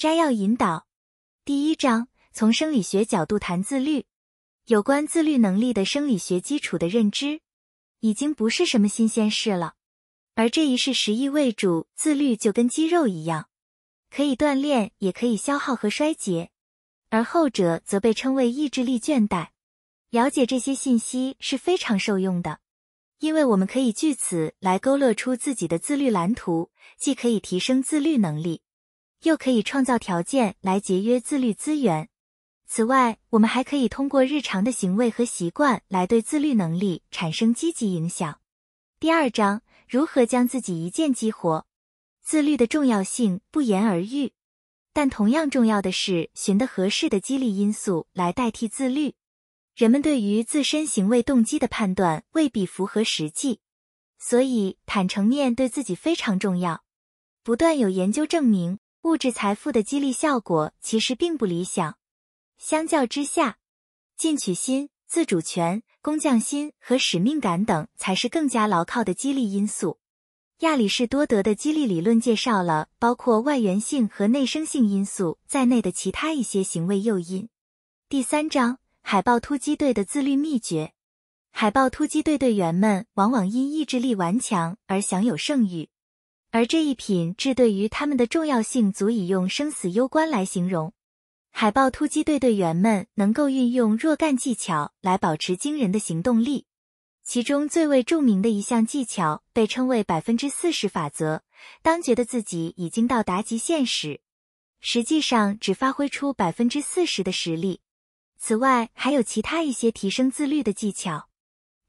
摘要引导，第一章从生理学角度谈自律，有关自律能力的生理学基础的认知，已经不是什么新鲜事了。而这一事实意为主，自律就跟肌肉一样，可以锻炼，也可以消耗和衰竭，而后者则被称为意志力倦怠。了解这些信息是非常受用的，因为我们可以据此来勾勒出自己的自律蓝图，既可以提升自律能力。又可以创造条件来节约自律资源。此外，我们还可以通过日常的行为和习惯来对自律能力产生积极影响。第二章：如何将自己一键激活？自律的重要性不言而喻，但同样重要的是寻得合适的激励因素来代替自律。人们对于自身行为动机的判断未必符合实际，所以坦诚面对自己非常重要。不断有研究证明。物质财富的激励效果其实并不理想，相较之下，进取心、自主权、工匠心和使命感等才是更加牢靠的激励因素。亚里士多德的激励理论介绍了包括外源性和内生性因素在内的其他一些行为诱因。第三章：海豹突击队的自律秘诀。海豹突击队队员们往往因意志力顽强而享有盛誉。而这一品质对于他们的重要性，足以用生死攸关来形容。海豹突击队队员们能够运用若干技巧来保持惊人的行动力，其中最为著名的一项技巧被称为“百分之四十法则”。当觉得自己已经到达极限时，实际上只发挥出百分之四十的实力。此外，还有其他一些提升自律的技巧。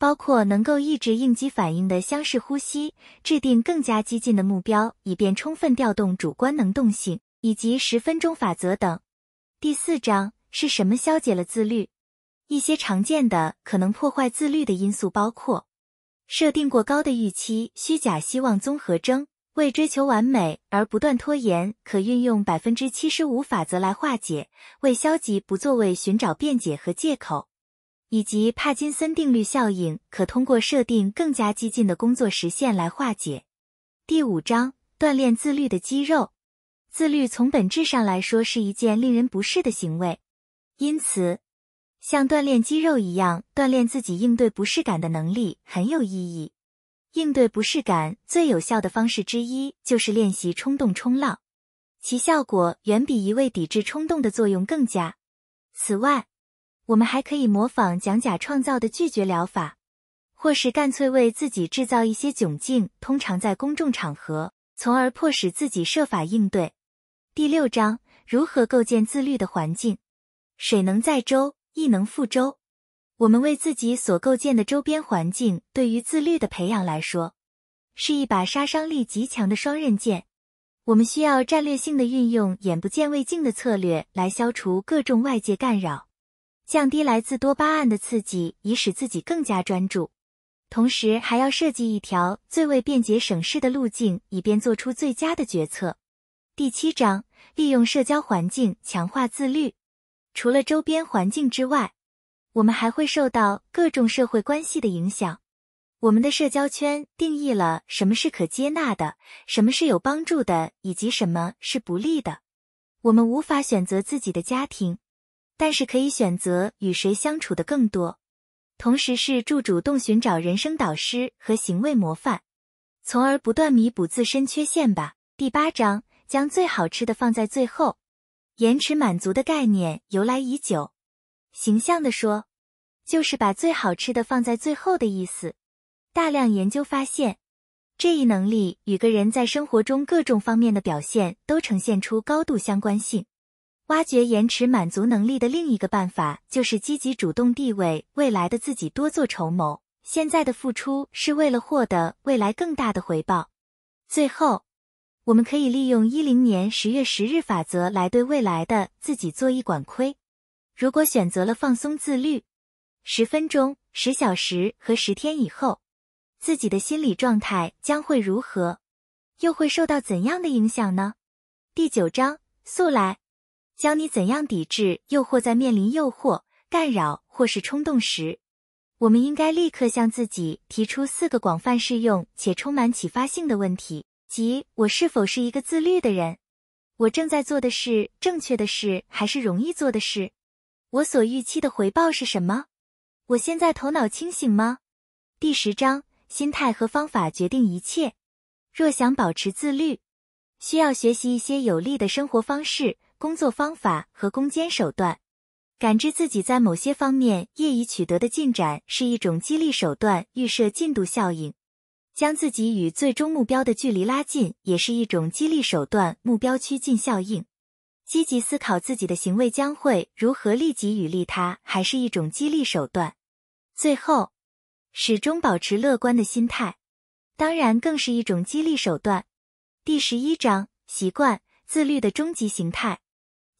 包括能够抑制应激反应的相视呼吸，制定更加激进的目标，以便充分调动主观能动性，以及十分钟法则等。第四章是什么消解了自律？一些常见的可能破坏自律的因素包括：设定过高的预期、虚假希望综合征、为追求完美而不断拖延，可运用百分之七十五法则来化解；为消极不作为寻找辩解和借口。以及帕金森定律效应，可通过设定更加激进的工作时限来化解。第五章：锻炼自律的肌肉。自律从本质上来说是一件令人不适的行为，因此，像锻炼肌肉一样锻炼自己应对不适感的能力很有意义。应对不适感最有效的方式之一就是练习冲动冲浪，其效果远比一味抵制冲动的作用更佳。此外，我们还可以模仿蒋甲创造的拒绝疗法，或是干脆为自己制造一些窘境，通常在公众场合，从而迫使自己设法应对。第六章，如何构建自律的环境？水能载舟，亦能覆舟。我们为自己所构建的周边环境，对于自律的培养来说，是一把杀伤力极强的双刃剑。我们需要战略性的运用“眼不见为净”的策略，来消除各种外界干扰。降低来自多巴胺的刺激，以使自己更加专注，同时还要设计一条最为便捷省事的路径，以便做出最佳的决策。第七章，利用社交环境强化自律。除了周边环境之外，我们还会受到各种社会关系的影响。我们的社交圈定义了什么是可接纳的，什么是有帮助的，以及什么是不利的。我们无法选择自己的家庭。但是可以选择与谁相处的更多，同时是助主动寻找人生导师和行为模范，从而不断弥补自身缺陷吧。第八章将最好吃的放在最后，延迟满足的概念由来已久。形象地说，就是把最好吃的放在最后的意思。大量研究发现，这一能力与个人在生活中各种方面的表现都呈现出高度相关性。挖掘延迟满足能力的另一个办法就是积极主动，地位未来的自己多做筹谋，现在的付出是为了获得未来更大的回报。最后，我们可以利用一零年十月十日法则来对未来的自己做一管窥。如果选择了放松自律，十分钟、十小时和十天以后，自己的心理状态将会如何，又会受到怎样的影响呢？第九章，速来。教你怎样抵制诱惑，在面临诱惑、干扰或是冲动时，我们应该立刻向自己提出四个广泛适用且充满启发性的问题：即我是否是一个自律的人？我正在做的是正确的事还是容易做的事？我所预期的回报是什么？我现在头脑清醒吗？第十章：心态和方法决定一切。若想保持自律，需要学习一些有利的生活方式。工作方法和攻坚手段，感知自己在某些方面业已取得的进展是一种激励手段；预设进度效应，将自己与最终目标的距离拉近也是一种激励手段；目标趋近效应，积极思考自己的行为将会如何利己与利他还是一种激励手段；最后，始终保持乐观的心态，当然更是一种激励手段。第十一章：习惯自律的终极形态。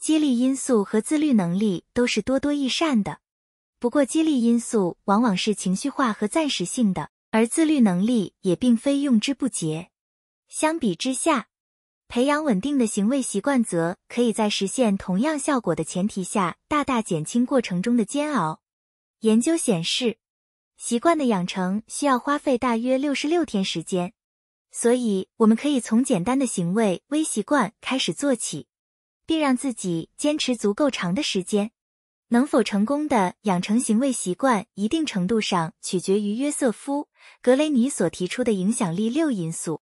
激励因素和自律能力都是多多益善的，不过激励因素往往是情绪化和暂时性的，而自律能力也并非用之不竭。相比之下，培养稳定的行为习惯则可以在实现同样效果的前提下，大大减轻过程中的煎熬。研究显示，习惯的养成需要花费大约六十六天时间，所以我们可以从简单的行为微习惯开始做起。并让自己坚持足够长的时间，能否成功的养成行为习惯，一定程度上取决于约瑟夫·格雷尼所提出的影响力六因素。